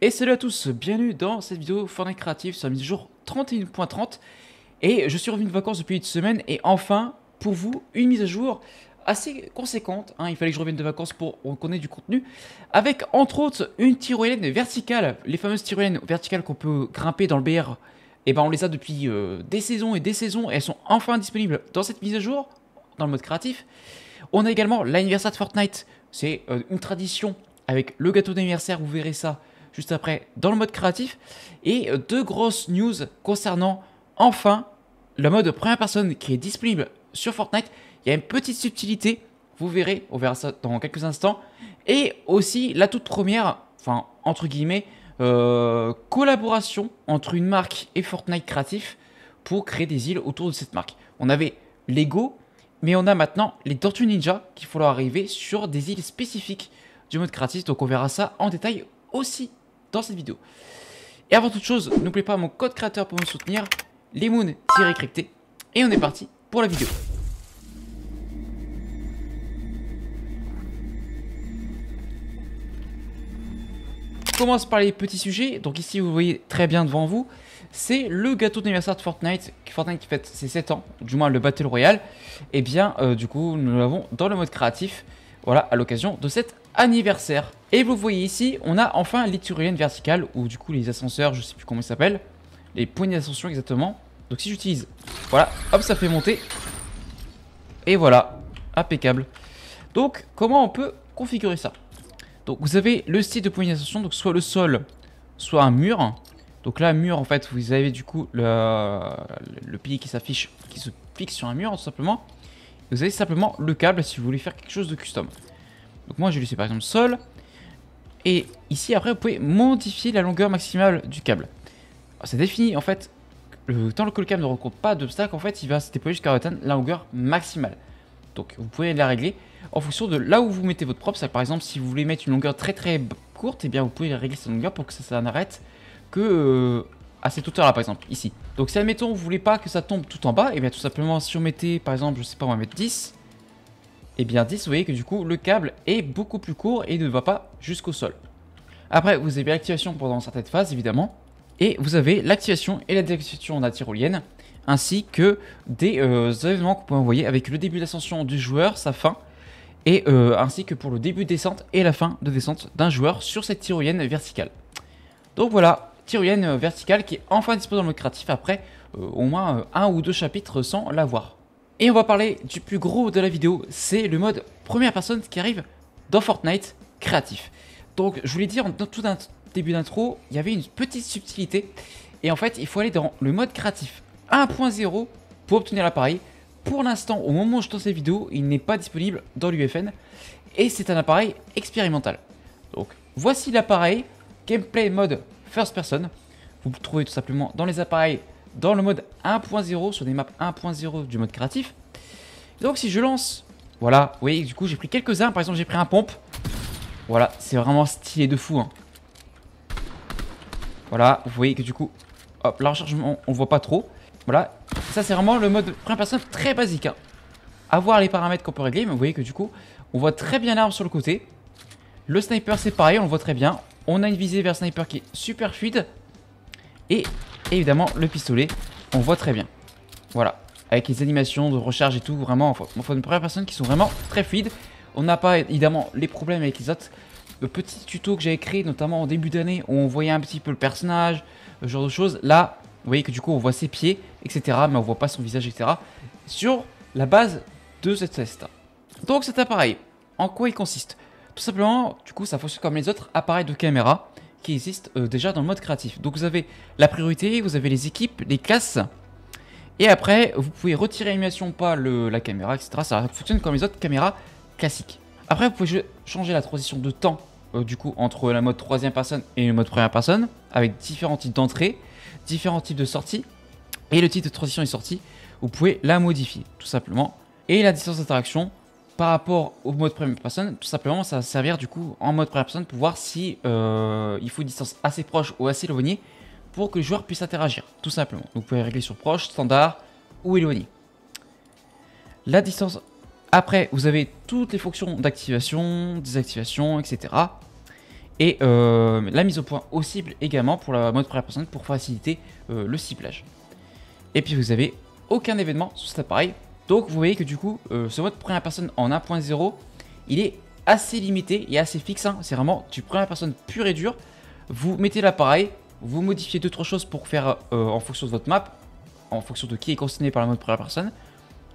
Et salut à tous, bienvenue dans cette vidéo Fortnite Creative sur la mise à jour 31.30 Et je suis revenu de vacances depuis une semaine et enfin, pour vous, une mise à jour assez conséquente hein. Il fallait que je revienne de vacances pour qu'on ait du contenu Avec entre autres une tyrolienne verticale Les fameuses tyroliennes verticales qu'on peut grimper dans le BR Et eh ben on les a depuis euh, des saisons et des saisons et elles sont enfin disponibles dans cette mise à jour Dans le mode créatif On a également l'anniversaire de Fortnite C'est euh, une tradition avec le gâteau d'anniversaire, vous verrez ça juste après dans le mode créatif. Et euh, deux grosses news concernant enfin le mode première personne qui est disponible sur Fortnite. Il y a une petite subtilité, vous verrez, on verra ça dans quelques instants. Et aussi la toute première, enfin entre guillemets, euh, collaboration entre une marque et Fortnite créatif pour créer des îles autour de cette marque. On avait Lego, mais on a maintenant les Tortues Ninja qui font leur arriver sur des îles spécifiques du mode créatif. Donc on verra ça en détail aussi dans cette vidéo. Et avant toute chose, n'oubliez pas mon code créateur pour me soutenir, lemoon-crypté. Et on est parti pour la vidéo. On commence par les petits sujets. Donc ici, vous voyez très bien devant vous, c'est le gâteau d'anniversaire de Fortnite. Fortnite qui fête ses 7 ans, du moins le Battle Royale. Et eh bien, euh, du coup, nous l'avons dans le mode créatif voilà, à l'occasion de cet anniversaire. Et vous voyez ici, on a enfin l'Iturienne verticale, ou du coup les ascenseurs, je sais plus comment ils s'appellent, les poignées d'ascension exactement. Donc si j'utilise, voilà, hop, ça fait monter. Et voilà, impeccable. Donc, comment on peut configurer ça Donc, vous avez le site de poignée d'ascension, donc soit le sol, soit un mur. Donc là, mur, en fait, vous avez du coup le, le pilier qui s'affiche, qui se fixe sur un mur, tout simplement. Vous avez simplement le câble si vous voulez faire quelque chose de custom. Donc moi je vais laisser par exemple sol. Et ici après vous pouvez modifier la longueur maximale du câble. Ah, c'est défini en fait, le, tant que le câble ne rencontre pas d'obstacle, en fait il va se déployer jusqu'à atteindre la longueur maximale. Donc vous pouvez la régler en fonction de là où vous mettez votre propre Ça, par exemple si vous voulez mettre une longueur très très courte, et eh bien vous pouvez régler cette longueur pour que ça, n'arrête que euh, à cette hauteur là par exemple, ici. Donc si admettons vous voulez pas que ça tombe tout en bas, et eh bien tout simplement si on mettait par exemple, je sais pas, on va mettre 10, et eh bien 10, vous voyez que du coup le câble est beaucoup plus court et ne va pas jusqu'au sol. Après vous avez l'activation pendant certaines phases évidemment, et vous avez l'activation et la déactivation de la tyrolienne, ainsi que des euh, événements événements vous pouvez envoyer avec le début d'ascension du joueur, sa fin, et euh, ainsi que pour le début de descente et la fin de descente d'un joueur sur cette tyrolienne verticale. Donc voilà, Tyrulienne euh, verticale qui est enfin disponible dans le mode créatif après euh, au moins euh, un ou deux chapitres sans l'avoir. Et on va parler du plus gros de la vidéo, c'est le mode première personne qui arrive dans Fortnite créatif. Donc je voulais dire dans tout un début d'intro, il y avait une petite subtilité et en fait il faut aller dans le mode créatif 1.0 pour obtenir l'appareil. Pour l'instant, au moment où je tourne cette vidéo, il n'est pas disponible dans l'UFN et c'est un appareil expérimental. Donc voici l'appareil, gameplay mode first person. Vous trouvez tout simplement dans les appareils, dans le mode 1.0, sur des maps 1.0 du mode créatif. Donc si je lance, voilà, vous voyez, du coup j'ai pris quelques-uns, par exemple j'ai pris un pompe. Voilà, c'est vraiment stylé de fou. Hein. Voilà, vous voyez que du coup, hop, la recharge on voit pas trop. Voilà, ça c'est vraiment le mode première personne très basique. Hein. les paramètres qu'on peut régler, mais vous voyez que du coup, on voit très bien l'arme sur le côté. Le sniper c'est pareil, on le voit très bien. On a une visée vers sniper qui est super fluide. Et évidemment, le pistolet, on voit très bien. Voilà, avec les animations de recharge et tout, vraiment, enfin, enfin une première personne qui sont vraiment très fluides. On n'a pas évidemment les problèmes avec les autres le petit tuto que j'avais créé, notamment en début d'année, où on voyait un petit peu le personnage, ce genre de choses. Là, vous voyez que du coup, on voit ses pieds, etc., mais on voit pas son visage, etc., sur la base de cette test. Donc cet appareil, en quoi il consiste tout simplement, du coup, ça fonctionne comme les autres appareils de caméra qui existent euh, déjà dans le mode créatif. Donc vous avez la priorité, vous avez les équipes, les classes. Et après, vous pouvez retirer l'animation, pas le, la caméra, etc. Ça fonctionne comme les autres caméras classiques. Après, vous pouvez changer la transition de temps, euh, du coup, entre la mode troisième personne et le mode première personne, avec différents types d'entrée, différents types de sortie. Et le type de transition et sortie, vous pouvez la modifier, tout simplement. Et la distance d'interaction, par rapport au mode première personne, tout simplement, ça va servir du coup en mode première personne pour voir si euh, il faut une distance assez proche ou assez éloignée pour que le joueur puisse interagir, tout simplement. vous pouvez régler sur proche, standard ou éloigné. La distance... Après, vous avez toutes les fonctions d'activation, désactivation, etc. Et euh, la mise au point au cible également pour la mode première personne pour faciliter euh, le ciblage. Et puis vous avez aucun événement sur cet appareil donc vous voyez que du coup, euh, ce mode première personne en 1.0, il est assez limité et assez fixe. Hein. C'est vraiment du première personne pure et dure. Vous mettez l'appareil, vous modifiez d'autres choses pour faire euh, en fonction de votre map, en fonction de qui est concerné par le mode première personne,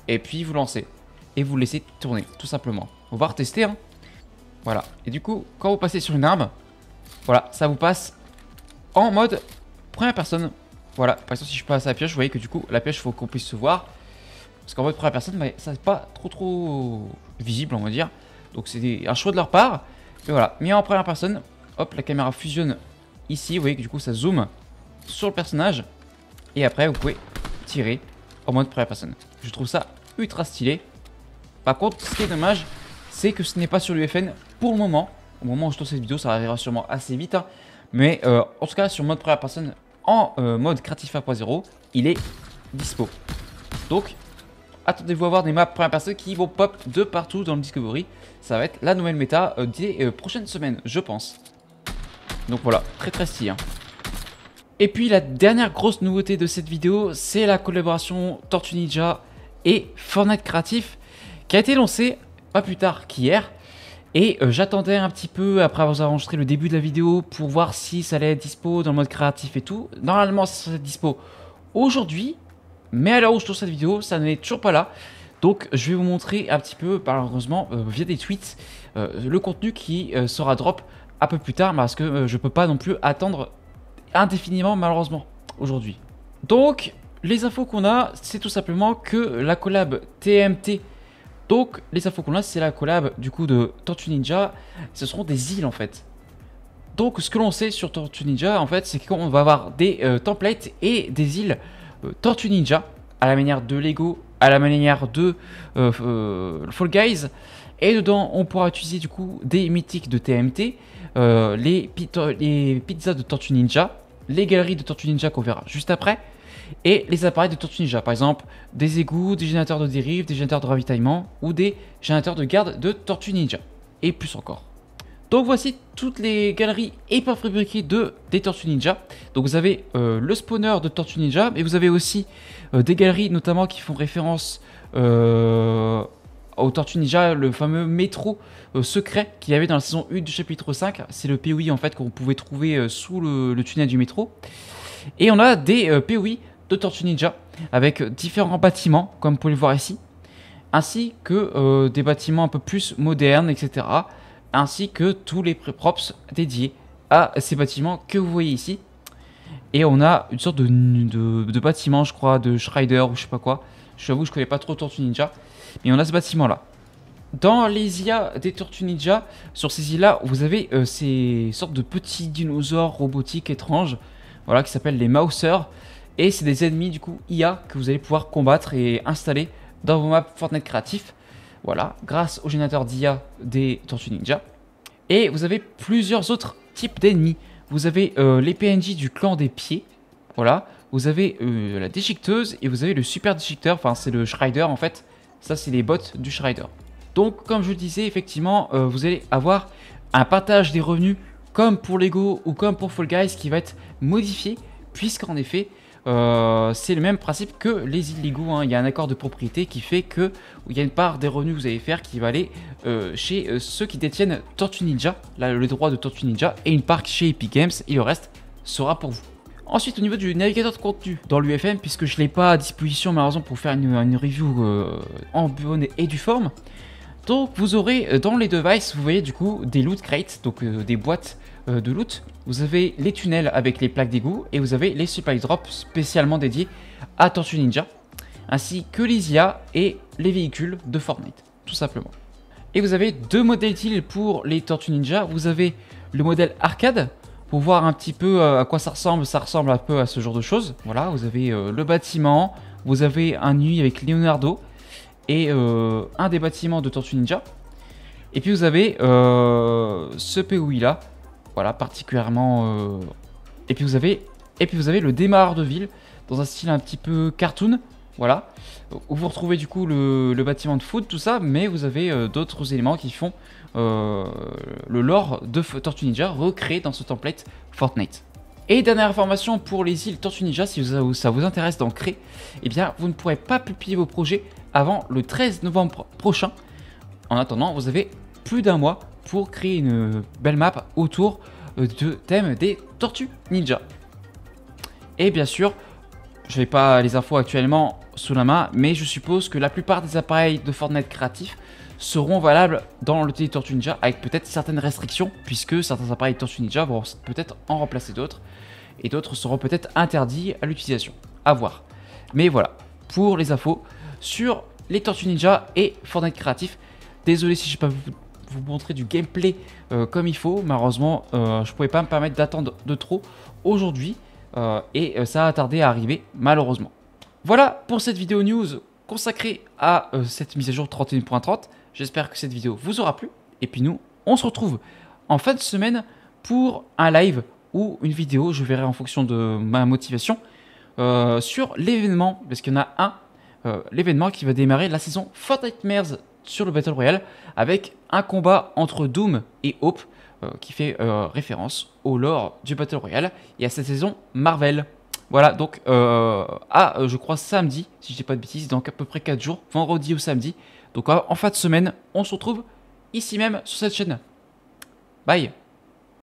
et puis vous lancez et vous laissez tourner, tout simplement. On va retester. Hein. Voilà. Et du coup, quand vous passez sur une arme, voilà, ça vous passe en mode première personne. Voilà, par exemple, si je passe à la pioche, vous voyez que du coup, la pioche, faut qu'on puisse se voir. Parce qu'en mode première personne, ça n'est pas trop trop visible, on va dire. Donc c'est un choix de leur part. Mais voilà, mis en première personne, hop, la caméra fusionne ici. Vous voyez que du coup, ça zoome sur le personnage. Et après, vous pouvez tirer en mode première personne. Je trouve ça ultra stylé. Par contre, ce qui est dommage, c'est que ce n'est pas sur l'UFN pour le moment. Au moment où je tourne cette vidéo, ça arrivera sûrement assez vite. Hein. Mais euh, en tout cas, sur mode première personne en euh, mode Creative 1.0, il est dispo. Donc, attendez-vous à voir des maps première personne qui vont pop de partout dans le Discovery. Ça va être la nouvelle méta euh, des euh, prochaines semaines, je pense. Donc voilà, très très stylé. Hein. Et puis la dernière grosse nouveauté de cette vidéo, c'est la collaboration Tortue Ninja et Fortnite Creative qui a été lancée pas plus tard qu'hier. Et euh, j'attendais un petit peu après avoir enregistré le début de la vidéo pour voir si ça allait être dispo dans le mode créatif et tout. Normalement, ça dispo aujourd'hui. Mais à l'heure où je tourne cette vidéo, ça n'est toujours pas là. Donc je vais vous montrer un petit peu, bah, malheureusement, euh, via des tweets, euh, le contenu qui euh, sera drop un peu plus tard, parce que je peux pas non plus attendre indéfiniment, malheureusement, aujourd'hui. Donc, les infos qu'on a, c'est tout simplement que la collab TMT, donc les infos qu'on a, c'est la collab du coup de Tortue Ninja, ce seront des îles en fait. Donc ce que l'on sait sur Tortue Ninja, en fait, c'est qu'on va avoir des templates et des îles euh, Tortue Ninja, à la manière de Lego, à la manière de euh, euh, Fall Guys. Et dedans, on pourra utiliser du coup des mythiques de TMT, les, les pizzas de Tortue Ninja, les galeries de Tortue Ninja qu'on verra juste après, et les appareils de Tortue Ninja, par exemple des égouts, des générateurs de dérive, des générateurs de ravitaillement ou des générateurs de garde de Tortue Ninja, et plus encore. Donc voici toutes les galeries et fabriquées de, des Tortues Ninja. Donc vous avez euh, le spawner de Tortues Ninja, mais vous avez aussi euh, des galeries notamment qui font référence au euh, aux Tortues Ninja, le fameux métro secret qu'il y avait dans la saison 1 du chapitre 5. C'est le POI en fait qu'on pouvait trouver sous le, tunnel du métro. Et on a des POI de Tortues Ninja avec différents bâtiments, comme vous pouvez le voir ici, ainsi que des bâtiments un peu plus modernes, etc ainsi que tous les props dédiés à ces bâtiments que vous voyez ici. Et on a une sorte de, de, bâtiment, je crois, de Schrider ou je sais pas quoi. Je avoue, je connais pas trop Tortue Ninja. Mais on a ce bâtiment-là. Dans les IA des Tortues Ninja, sur ces îles-là, vous avez euh, ces sortes de petits dinosaures robotiques étranges, voilà, qui s'appellent les Mousers. Et c'est des ennemis, du coup, IA, que vous allez pouvoir combattre et installer dans vos maps Fortnite créatifs. Voilà, grâce au générateur d'IA des Tortues Ninja. Et vous avez plusieurs autres types d'ennemis. Vous avez euh, les PNJ du clan des pieds. Voilà, vous avez euh, la déchiqueteuse et vous avez le super déchiqueteur. Enfin, c'est le Shrider en fait. Ça, c'est les bottes du Shrider. Donc, comme je le disais, effectivement, euh, vous allez avoir un partage des revenus comme pour Lego ou comme pour Fall Guys qui va être modifié puisqu'en effet, euh, c'est le même principe que les illégaux. Hein. Il y a un accord de propriété qui fait que il y a une part des revenus que vous allez faire qui va aller euh, chez euh, ceux qui détiennent Tortue Ninja, le droit de Tortue Ninja, et une part chez Epic Games, et le reste sera pour vous. Ensuite, au niveau du navigateur de contenu dans l'UFM, puisque je ne l'ai pas à disposition malheureusement pour faire une, review en bonne et du forme, donc vous aurez euh, dans les devices, vous voyez du coup des loot crates, donc euh, des boîtes euh, de loot. Vous avez les tunnels avec les plaques d'égout et vous avez les supply drops spécialement dédiés à Tortue Ninja, ainsi que les IA et les véhicules de Fortnite, tout simplement. Et vous avez deux modèles utiles pour les Tortues Ninja. Vous avez le modèle arcade, pour voir un petit peu à quoi ça ressemble, ça ressemble un peu à ce genre de choses. Voilà, vous avez le bâtiment, vous avez un nuit avec Leonardo, et euh, un des bâtiments de Tortue Ninja. Et puis vous avez euh, ce POI là, voilà, particulièrement... Euh, et puis vous avez et puis vous avez le démarreur de ville, dans un style un petit peu cartoon, voilà, où vous retrouvez du coup le, le bâtiment de foot, tout ça, mais vous avez d'autres éléments qui font le lore de Tortue Ninja recréé dans ce template Fortnite. Et dernière information pour les îles Tortues Ninja, si ça vous intéresse d'en créer, eh bien vous ne pourrez pas publier vos projets avant le 13 novembre prochain. En attendant, vous avez plus d'un mois pour créer une belle map autour euh, de thème des Tortues Ninja. Et bien sûr, je n'ai pas les infos actuellement sous la main, mais je suppose que la plupart des appareils de Fortnite créatifs seront valables dans le Tortue Ninja avec peut-être certaines restrictions puisque certains appareils Tortue Ninja vont peut-être en remplacer d'autres et d'autres seront peut-être interdits à l'utilisation. À voir. Mais voilà, pour les infos sur les Tortues Ninja et Fortnite Créatif. Désolé si je n'ai pas vous, vous, montrer du gameplay euh, comme il faut. Malheureusement, euh, je ne pouvais pas me permettre d'attendre de trop aujourd'hui. Euh, et ça a tardé à arriver, malheureusement. Voilà pour cette vidéo news consacrée à cette mise à jour 31.30. J'espère que cette vidéo vous aura plu. Et puis nous, on se retrouve en fin de semaine pour un live ou une vidéo. Je verrai en fonction de ma motivation euh, sur l'événement. Parce qu'il y en a un, euh, l'événement qui va démarrer la saison Fortnite Mers sur le Battle Royale avec un combat entre Doom et Hope euh, qui fait référence au lore du Battle Royale et à cette saison Marvel. Voilà, donc, à je crois samedi, si je dis pas de bêtises, donc à peu près 4 jours, vendredi ou samedi, donc en fin de semaine, on se retrouve ici même sur cette chaîne. Bye